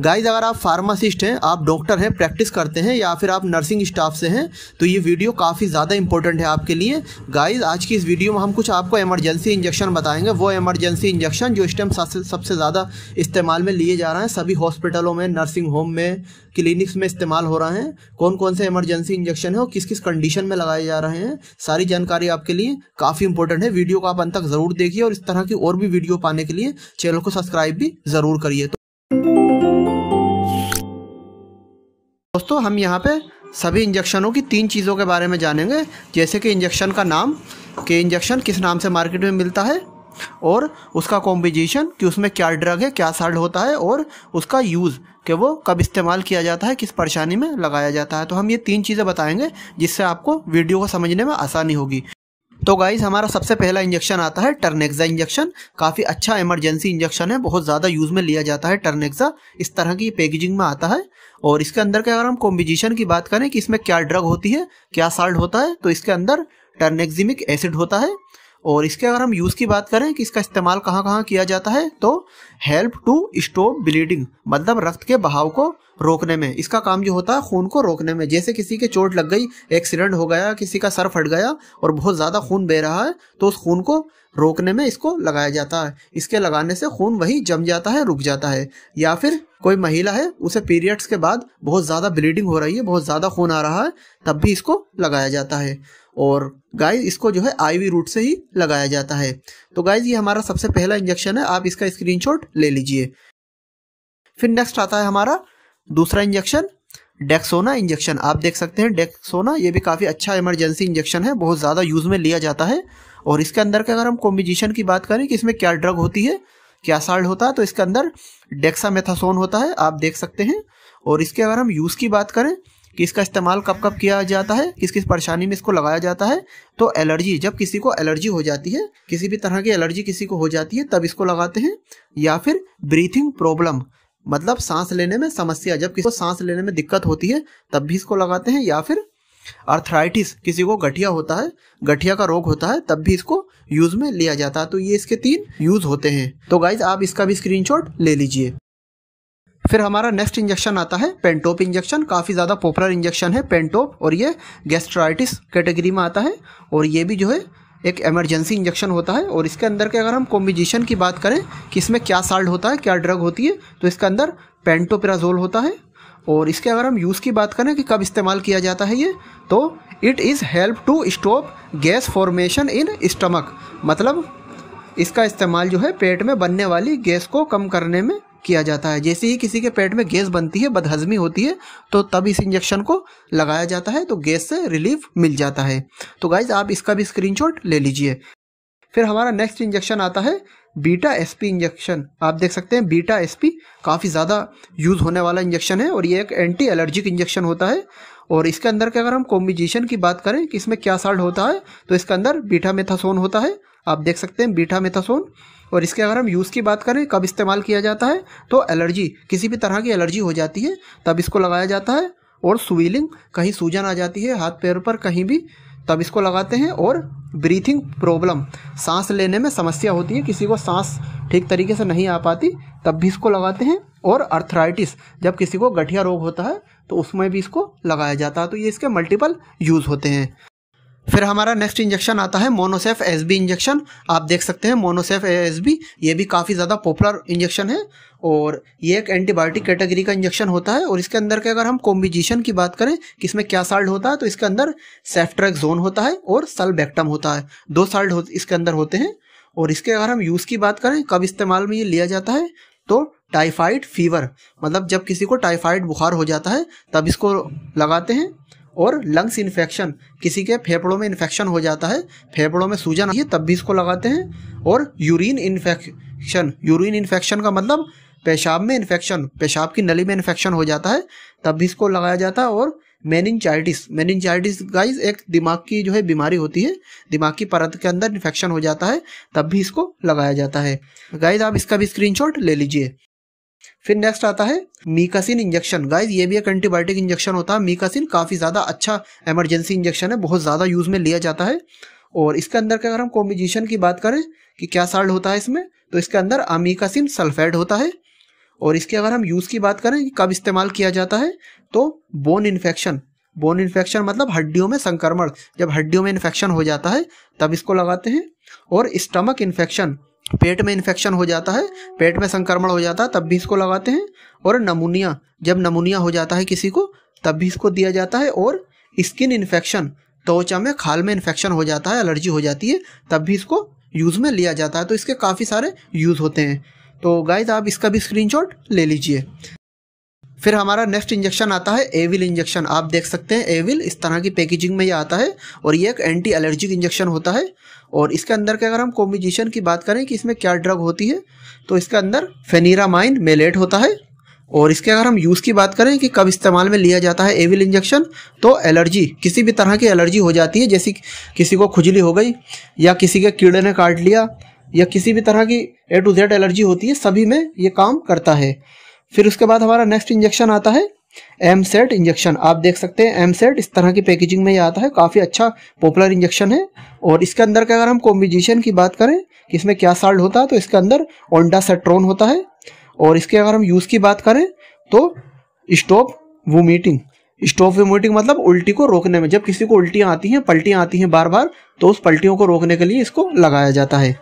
guys अगर आप pharmacist हैं आप डॉक्टर हैं प्रैक्टिस करते हैं या फिर आप नर्सिंग स्टाफ से हैं तो ये वीडियो काफ़ी ज़्यादा इंपॉर्टेंट है आपके लिए गाइज आज की इस वीडियो में हम कुछ आपको इमरजेंसी इंजेक्शन बताएंगे वो इमरजेंसी इंजेक्शन जो इस टाइम सबसे ज़्यादा इस्तेमाल में लिए जा रहे हैं सभी हॉस्पिटलों में नर्सिंग होम में क्लिनिक्स में इस्तेमाल हो रहे हैं कौन कौन से इमरजेंसी इंजेक्शन है और किस किस कंडीशन में लगाए जा रहे हैं सारी जानकारी आपके लिए काफ़ी इंपॉर्टेंट है वीडियो को आप अंत तक ज़रूर देखिए और इस तरह की और भी वीडियो पाने के लिए चैनल को सब्सक्राइब भी ज़रूर करिए दोस्तों हम यहाँ पे सभी इंजेक्शनों की तीन चीज़ों के बारे में जानेंगे जैसे कि इंजेक्शन का नाम कि इंजेक्शन किस नाम से मार्केट में मिलता है और उसका कॉम्बिजिशन कि उसमें क्या ड्रग है क्या साल्ट होता है और उसका यूज़ कि वो कब इस्तेमाल किया जाता है किस परेशानी में लगाया जाता है तो हम ये तीन चीज़ें बताएँगे जिससे आपको वीडियो को समझने में आसानी होगी तो गाइज हमारा सबसे पहला इंजेक्शन आता है टर्नेक्जा इंजेक्शन काफ़ी अच्छा इमरजेंसी इंजेक्शन है बहुत ज़्यादा यूज़ में लिया जाता है टर्नेक्जा इस तरह की पैकेजिंग में आता है और इसके अंदर के अगर हम कॉम्बिजिशन की बात करें कि इसमें क्या ड्रग होती है क्या साल्ट होता है तो इसके अंदर टर्नेक्जिमिक एसिड होता है और इसके अगर हम यूज़ की बात करें कि इसका इस्तेमाल कहाँ कहाँ किया जाता है तो हेल्प टू स्टॉप ब्लीडिंग मतलब रक्त के बहाव को रोकने में इसका काम जो होता है खून को रोकने में जैसे किसी के चोट लग गई एक्सीडेंट हो गया किसी का सर फट गया और बहुत ज़्यादा खून बह रहा है तो उस खून को रोकने में इसको लगाया जाता है इसके लगाने से खून वही जम जाता है रुक जाता है या फिर कोई महिला है उसे पीरियड्स के बाद बहुत ज़्यादा ब्लीडिंग हो रही है बहुत ज़्यादा खून आ रहा है तब भी इसको लगाया जाता है और गाइस इसको जो है आईवी रूट से ही लगाया जाता है तो गाइस ये हमारा सबसे पहला इंजेक्शन है आप इसका स्क्रीनशॉट ले लीजिए फिर नेक्स्ट आता है हमारा दूसरा इंजेक्शन डेक्सोना इंजेक्शन आप देख सकते हैं डेक्सोना ये भी काफ़ी अच्छा इमरजेंसी इंजेक्शन है बहुत ज़्यादा यूज़ में लिया जाता है और इसके अंदर के अगर हम कॉम्बिजिशन की बात करें कि इसमें क्या ड्रग होती है क्या साल्ट होता है तो इसके अंदर डेक्सामेथासोन होता है आप देख सकते हैं और इसके अगर हम यूज़ की बात करें कि इसका इस्तेमाल कब कब किया जाता है किस किस परेशानी में इसको लगाया जाता है तो एलर्जी जब किसी को एलर्जी हो जाती है किसी भी तरह की एलर्जी किसी को हो जाती है तब इसको लगाते हैं या फिर ब्रीथिंग प्रॉब्लम मतलब सांस लेने में समस्या जब किसी को सांस लेने में दिक्कत होती है तब भी इसको लगाते हैं या फिर अर्थराइटिस किसी को गठिया होता है गठिया का रोग होता है तब भी इसको यूज में लिया जाता है तो ये इसके तीन यूज होते हैं तो गाइज आप इसका भी स्क्रीन ले लीजिए फिर हमारा नेक्स्ट इंजेक्शन आता है पेंटोप इंजेक्शन काफ़ी ज़्यादा पॉपुलर इंजेक्शन है पेंटोप और ये गैस्ट्राइटिस कैटेगरी में आता है और ये भी जो है एक एमरजेंसी इंजेक्शन होता है और इसके अंदर के अगर हम कॉम्बिजिशन की बात करें कि इसमें क्या साल्ट होता है क्या ड्रग होती है तो इसके अंदर पेंटोपिराजोल होता है और इसके अगर हम यूज़ की बात करें कि कब इस्तेमाल किया जाता है ये तो it is help to stop gas formation in stomach मतलब इसका इस्तेमाल जो है पेट में बनने वाली गैस को कम करने में किया जाता है जैसे ही किसी के पेट में गैस बनती है बदहजमी होती है तो तब इस इंजेक्शन को लगाया जाता है तो गैस से रिलीफ मिल जाता है तो गाइज आप इसका भी स्क्रीनशॉट ले लीजिए फिर हमारा नेक्स्ट इंजेक्शन आता है बीटा एसपी इंजेक्शन आप देख सकते हैं बीटा एसपी काफ़ी ज़्यादा यूज़ होने वाला इंजेक्शन है और ये एक एंटी एलर्जिक इंजेक्शन होता है और इसके अंदर के अगर हम कॉम्बिजेशन की बात करें कि इसमें क्या साल्ट होता है तो इसके अंदर बीटा मेथासोन होता है आप देख सकते हैं बीटा मेथासोन और इसके अगर हम यूज़ की बात करें कब इस्तेमाल किया जाता है तो एलर्जी किसी भी तरह की एलर्जी हो जाती है तब इसको लगाया जाता है और स्वीलिंग कहीं सूजन आ जाती है हाथ पैर पर कहीं भी तब इसको लगाते हैं और ब्रीथिंग प्रॉब्लम सांस लेने में समस्या होती है किसी को सांस ठीक तरीके से नहीं आ पाती तब भी इसको लगाते हैं और अर्थराइटिस जब किसी को गठिया रोग होता है तो उसमें भी इसको लगाया जाता है तो ये इसके मल्टीपल यूज़ होते हैं फिर हमारा नेक्स्ट इंजेक्शन आता है मोनोसेफ एस बी इंजेक्शन आप देख सकते हैं मोनोसेफ एस बी ये भी काफ़ी ज़्यादा पॉपुलर इंजेक्शन है और ये एक एंटीबायोटिक कैटेगरी का इंजेक्शन होता है और इसके अंदर के अगर हम कॉम्बिजिशन की बात करें कि इसमें क्या साल्ट होता है तो इसके अंदर सेफ्ट्रैक जोन होता है और सलबैक्टम होता है दो साल्ट हो, इसके अंदर होते हैं और इसके अगर हम यूज़ की बात करें कब इस्तेमाल में ये लिया जाता है तो टाइफाइड फीवर मतलब जब किसी को टाइफाइड बुखार हो जाता है तब इसको लगाते हैं और लंग्स इन्फेक्शन किसी के फेफड़ों में इन्फेक्शन हो जाता है फेफड़ों में सूजन आई है तब भी इसको लगाते हैं और यूरिन इन्फेक्शन यूरिन इन्फेक्शन का मतलब पेशाब में इन्फेक्शन पेशाब की नली में इन्फेक्शन हो जाता है तब भी इसको लगाया जाता है और मेनिनचाइटिस मेनिनचाइटिस गाइस एक दिमाग की जो है बीमारी होती है दिमाग की परत के अंदर इन्फेक्शन हो जाता है तब भी इसको लगाया जाता है गाइस आप इसका भी स्क्रीनशॉट ले लीजिए फिर नेक्स्ट आता है मीकासिन इंजेक्शन गाइस ये भी एक एंटीबायोटिक इंजेक्शन होता है मीकासिन काफ़ी ज़्यादा अच्छा इमरजेंसी इंजेक्शन है बहुत ज़्यादा यूज़ में लिया जाता है और इसके अंदर के अगर हम कॉम्बिजिशन की बात करें कि क्या साल्ट होता है इसमें तो इसके अंदर अमीकासिन सल्फेट होता है और इसके अगर हम यूज़ की बात करें कि कब इस्तेमाल किया जाता है तो बोन इन्फेक्शन बोन इन्फेक्शन मतलब हड्डियों में संक्रमण जब हड्डियों में इन्फेक्शन हो जाता है तब इसको लगाते हैं और स्टमक इन्फेक्शन पेट में इन्फेक्शन हो जाता है पेट में संक्रमण हो जाता है तब भी इसको लगाते हैं और नमूनिया जब नमूनिया हो जाता है किसी को तब भी इसको दिया जाता है और स्किन इन्फेक्शन त्वचा में खाल में इन्फेक्शन हो जाता है एलर्जी हो जाती है तब भी इसको यूज़ में लिया जाता है तो इसके काफ़ी सारे यूज़ होते हैं तो गाइज आप इसका भी स्क्रीनशॉट ले लीजिए फिर हमारा नेक्स्ट इंजेक्शन आता है एविल इंजेक्शन आप देख सकते हैं एविल इस तरह की पैकेजिंग में ये आता है और ये एक एंटी एलर्जिक इंजेक्शन होता है और इसके अंदर के अगर हम कॉम्बिजिशन की बात करें कि इसमें क्या ड्रग होती है तो इसके अंदर फेनीरामाइन मेलेट होता है और इसके अगर हम यूज़ की बात करें कि कब इस्तेमाल में लिया जाता है एविल इंजेक्शन तो एलर्जी किसी भी तरह की एलर्जी हो जाती है जैसे किसी को खुजली हो गई या किसी के कीड़े ने काट लिया या किसी भी तरह की ए टू जेड एलर्जी होती है सभी में ये काम करता है फिर उसके बाद हमारा नेक्स्ट इंजेक्शन आता है एम सेट इंजेक्शन आप देख सकते हैं एम सेट इस तरह की पैकेजिंग में ये आता है काफ़ी अच्छा पॉपुलर इंजेक्शन है और इसके अंदर का अगर हम कॉम्बिजिशन की बात करें कि इसमें क्या साल्ट होता है तो इसके अंदर ओंडा सेट्रोन होता है और इसके अगर हम यूज़ की बात करें तो स्टॉप वोमीटिंग स्टॉप वोमीटिंग मतलब उल्टी को रोकने में जब किसी को उल्टियाँ आती हैं पलटियाँ आती हैं बार बार तो उस पलटियों को रोकने के लिए इसको लगाया जाता है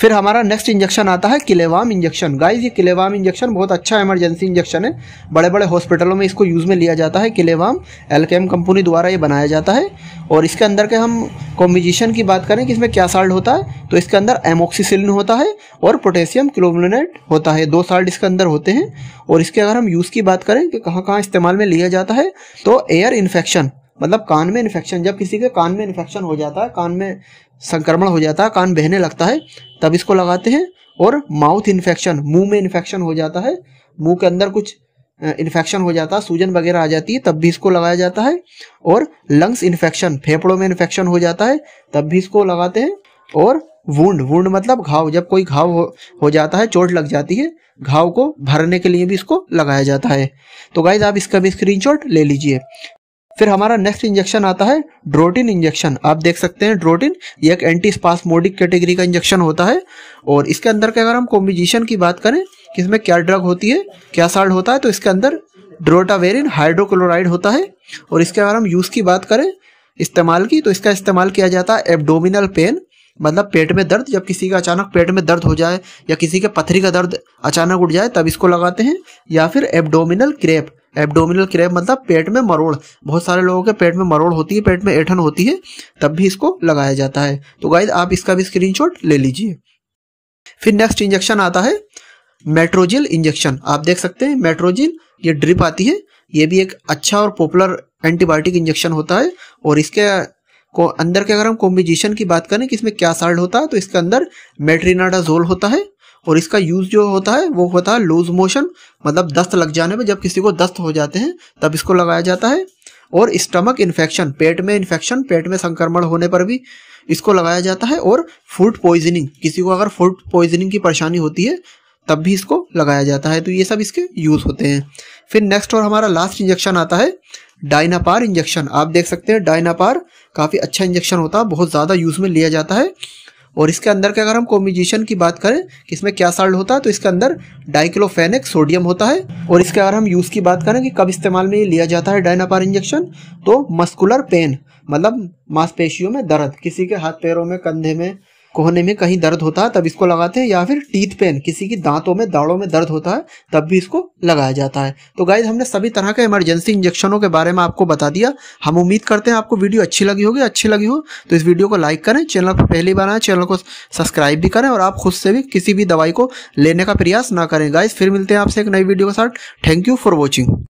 फिर हमारा नेक्स्ट इंजेक्शन आता है किलेवाम इंजेक्शन गाइस ये किलेवाम इंजेक्शन बहुत अच्छा इमरजेंसी इंजेक्शन है बड़े बड़े हॉस्पिटलों में इसको यूज़ में लिया जाता है किलेवाम एलकेम कंपनी द्वारा ये बनाया जाता है और इसके अंदर के हम कॉम्बिजिशन की बात करें कि इसमें क्या साल्ट होता है तो इसके अंदर एमोक्सीसिलिन होता है और पोटेशियम क्लोमिनेट होता है दो साल्ट इसके अंदर होते हैं और इसके अगर हम यूज़ की बात करें कि कहाँ कहाँ इस्तेमाल में लिया जाता है तो एयर इन्फेक्शन मतलब कान में इन्फेक्शन जब किसी के कान में इन्फेक्शन हो जाता है कान में संक्रमण हो जाता है कान बहने लगता है तब इसको लगाते हैं और माउथ इन्फेक्शन मुंह में इन्फेक्शन हो जाता है मुंह के अंदर कुछ इन्फेक्शन हो जाता है सूजन वगैरह आ जाती है तब भी इसको लगाया जाता है और लंग्स इन्फेक्शन फेफड़ों में इन्फेक्शन हो जाता है तब भी इसको लगाते हैं और वुंड वुंड मतलब घाव जब कोई घाव हो, हो जाता है चोट लग जाती है घाव को भरने के लिए भी इसको लगाया जाता है तो गाइज आप इसका भी स्क्रीनशॉट ले लीजिए फिर हमारा नेक्स्ट इंजेक्शन आता है ड्रोटिन इंजेक्शन आप देख सकते हैं ड्रोटिन ये एक एंटी स्पास्मोडिक कैटेगरी का इंजेक्शन होता है और इसके अंदर के अगर हम कॉम्बिजिशन की बात करें कि इसमें क्या ड्रग होती है क्या साल्ट होता है तो इसके अंदर ड्रोटावेरिन हाइड्रोक्लोराइड होता है और इसके अगर हम यूज़ की बात करें इस्तेमाल की तो इसका इस्तेमाल किया जाता है एबडोमिनल पेन मतलब पेट में दर्द जब किसी का अचानक पेट में दर्द हो जाए या किसी के पथरी का दर्द अचानक उठ जाए तब इसको लगाते हैं या फिर एब्डोमिनल क्रेप एब्डोमिनल क्रैप मतलब पेट में मरोड़ बहुत सारे लोगों के पेट में मरोड़ होती है पेट में ऐठन होती है तब भी इसको लगाया जाता है तो गाइज आप इसका भी स्क्रीनशॉट ले लीजिए फिर नेक्स्ट इंजेक्शन आता है मेट्रोजिल इंजेक्शन आप देख सकते हैं मेट्रोजिल ये ड्रिप आती है ये भी एक अच्छा और पॉपुलर एंटीबायोटिक इंजेक्शन होता है और इसके को अंदर के अगर हम कॉम्बिजिशन की बात करें कि इसमें क्या साल्ट होता है तो इसके अंदर मेट्रीनाडाजोल होता है और इसका यूज़ जो होता है वो होता है लूज मोशन मतलब दस्त लग जाने पर जब किसी को दस्त हो जाते हैं तब इसको लगाया जाता है और स्टमक इन्फेक्शन पेट में इन्फेक्शन पेट में संक्रमण होने पर भी इसको लगाया जाता है और फूड पॉइजनिंग किसी को अगर फूड पॉइजनिंग की परेशानी होती है तब भी इसको लगाया जाता है तो ये सब इसके यूज़ होते हैं फिर नेक्स्ट और हमारा लास्ट इंजेक्शन आता है डायनापार इंजेक्शन आप देख सकते हैं डायनापार काफ़ी अच्छा इंजेक्शन होता है बहुत ज़्यादा यूज़ में लिया जाता है और इसके अंदर के अगर हम कोमिजिशन की बात करें कि इसमें क्या साल्ट होता है तो इसके अंदर डाइक्लोफेनिक सोडियम होता है और इसके अगर हम यूज़ की बात करें कि कब इस्तेमाल में ये लिया जाता है डायनापार इंजेक्शन तो मस्कुलर पेन मतलब मांसपेशियों में दर्द किसी के हाथ पैरों में कंधे में कोहने में कहीं दर्द होता है तब इसको लगाते हैं या फिर टीथ पेन किसी की दांतों में दाड़ों में दर्द होता है तब भी इसको लगाया जाता है तो गाइज हमने सभी तरह के इमरजेंसी इंजेक्शनों के बारे में आपको बता दिया हम उम्मीद करते हैं आपको वीडियो अच्छी लगी होगी अच्छी लगी हो तो इस वीडियो को लाइक करें चैनल पर पहली बार आए चैनल को सब्सक्राइब भी करें और आप खुद से भी किसी भी दवाई को लेने का प्रयास ना करें गाइज फिर मिलते हैं आपसे एक नई वीडियो के साथ थैंक यू फॉर वॉचिंग